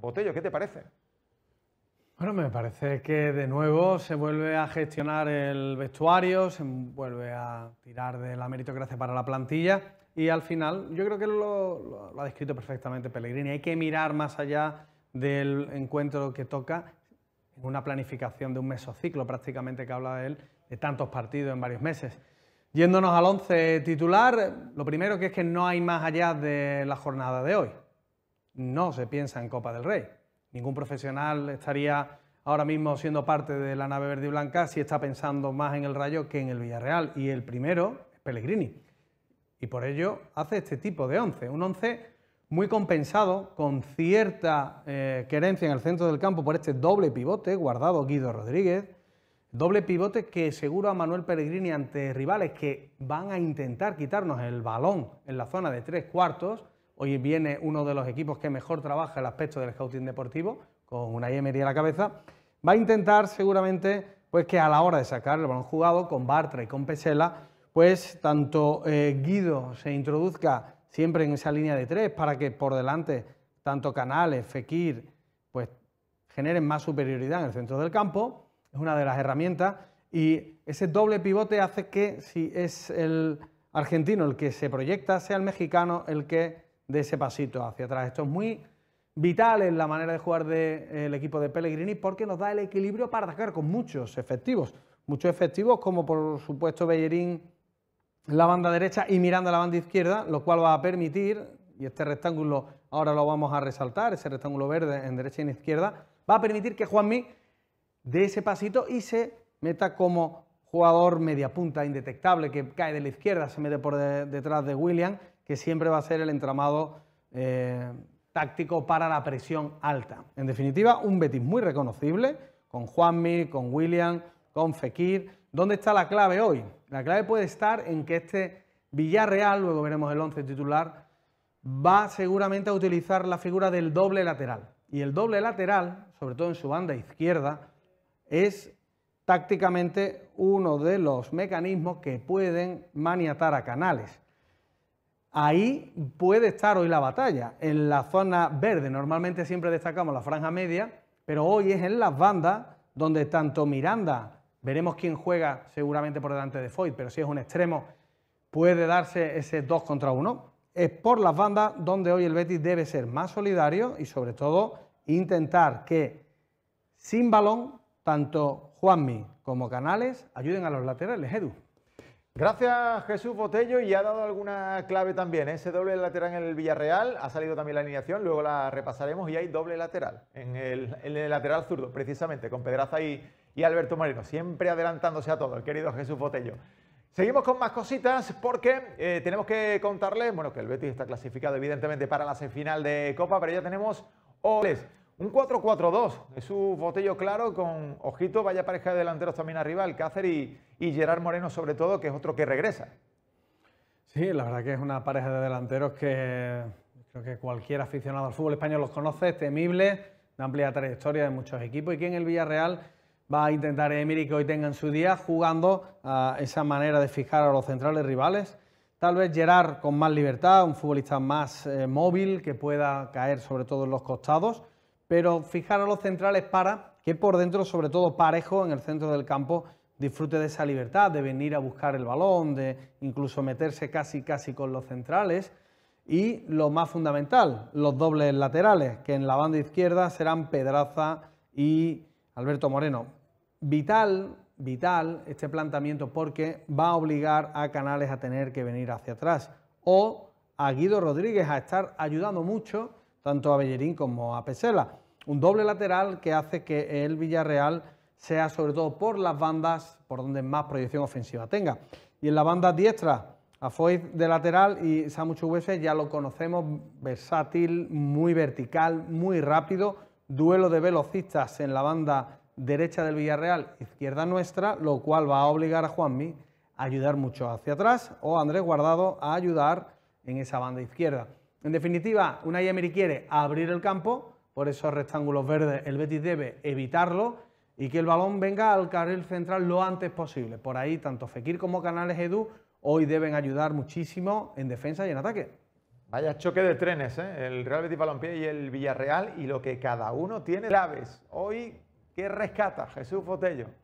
Botello, ¿qué te parece? Bueno, me parece que de nuevo se vuelve a gestionar el vestuario, se vuelve a tirar de la meritocracia para la plantilla y al final yo creo que lo, ha descrito perfectamente Pellegrini. Hay que mirar más allá del encuentro que toca en una planificación de un mesociclo prácticamente que habla de él, de tantos partidos en varios meses. Yéndonos al once titular, lo primero que es que no hay más allá de la jornada de hoy no se piensa en Copa del Rey. Ningún profesional estaría ahora mismo siendo parte de la nave verde y blanca si está pensando más en el Rayo que en el Villarreal. Y el primero es Pellegrini. Y por ello hace este tipo de once. Un once muy compensado, con cierta eh, querencia en el centro del campo por este doble pivote guardado Guido Rodríguez. Doble pivote que seguro a Manuel Pellegrini ante rivales que van a intentar quitarnos el balón en la zona de tres cuartos Hoy viene uno de los equipos que mejor trabaja el aspecto del scouting deportivo, con una Emery a la cabeza. Va a intentar seguramente pues, que a la hora de sacar el balón jugado con Bartra y con Pesela, pues tanto eh, Guido se introduzca siempre en esa línea de tres para que por delante tanto Canales, Fekir, pues generen más superioridad en el centro del campo. Es una de las herramientas. Y ese doble pivote hace que si es el argentino el que se proyecta, sea el mexicano el que de ese pasito hacia atrás. Esto es muy vital en la manera de jugar del eh, equipo de Pellegrini porque nos da el equilibrio para atacar con muchos efectivos. Muchos efectivos como por supuesto Bellerín la banda derecha y a la banda izquierda, lo cual va a permitir, y este rectángulo ahora lo vamos a resaltar, ese rectángulo verde en derecha y en izquierda, va a permitir que Juanmi dé ese pasito y se meta como jugador media punta indetectable que cae de la izquierda, se mete por detrás de William que siempre va a ser el entramado eh, táctico para la presión alta. En definitiva, un Betis muy reconocible, con Juanmi, con William, con Fekir. ¿Dónde está la clave hoy? La clave puede estar en que este Villarreal, luego veremos el 11 titular, va seguramente a utilizar la figura del doble lateral. Y el doble lateral, sobre todo en su banda izquierda, es tácticamente uno de los mecanismos que pueden maniatar a Canales. Ahí puede estar hoy la batalla. En la zona verde normalmente siempre destacamos la franja media, pero hoy es en las bandas donde tanto Miranda, veremos quién juega seguramente por delante de Foyt, pero si es un extremo puede darse ese 2 contra 1. Es por las bandas donde hoy el Betis debe ser más solidario y sobre todo intentar que sin balón tanto Juanmi como Canales ayuden a los laterales, Edu. Gracias Jesús Botello y ha dado alguna clave también. ¿eh? Ese doble lateral en el Villarreal, ha salido también la alineación, luego la repasaremos y hay doble lateral en el, lateral zurdo, precisamente, con Pedraza y, Alberto Marino, siempre adelantándose a todo, el querido Jesús Botello. Seguimos con más cositas porque eh, tenemos que contarles, bueno, que el Betis está clasificado evidentemente para la semifinal de Copa, pero ya tenemos oles. Un 4-4-2, es su botello claro con, ojito, vaya pareja de delanteros también arriba, el y, y Gerard Moreno sobre todo, que es otro que regresa. Sí, la verdad que es una pareja de delanteros que creo que cualquier aficionado al fútbol español los conoce, temible, de amplia trayectoria de muchos equipos y que en el Villarreal va a intentar y que hoy tenga en su día jugando a esa manera de fijar a los centrales rivales. Tal vez Gerard con más libertad, un futbolista más eh, móvil que pueda caer sobre todo en los costados pero fijar a los centrales para que por dentro, sobre todo parejo en el centro del campo, disfrute de esa libertad, de venir a buscar el balón, de incluso meterse casi casi con los centrales. Y lo más fundamental, los dobles laterales, que en la banda izquierda serán Pedraza y Alberto Moreno. Vital, vital este planteamiento porque va a obligar a Canales a tener que venir hacia atrás o a Guido Rodríguez a estar ayudando mucho tanto a Bellerín como a Pesela un doble lateral que hace que el Villarreal sea sobre todo por las bandas por donde más proyección ofensiva tenga. Y en la banda diestra, Foy de lateral y Samu Chubese ya lo conocemos, versátil, muy vertical, muy rápido, duelo de velocistas en la banda derecha del Villarreal, izquierda nuestra, lo cual va a obligar a Juanmi a ayudar mucho hacia atrás o Andrés Guardado a ayudar en esa banda izquierda. En definitiva, una Emery quiere abrir el campo, por esos rectángulos verdes, el Betis debe evitarlo y que el balón venga al carril central lo antes posible. Por ahí, tanto Fekir como Canales Edu hoy deben ayudar muchísimo en defensa y en ataque. Vaya choque de trenes, ¿eh? el Real Betis Balompié y el Villarreal y lo que cada uno tiene claves. Hoy, ¿qué rescata Jesús FOTELLO?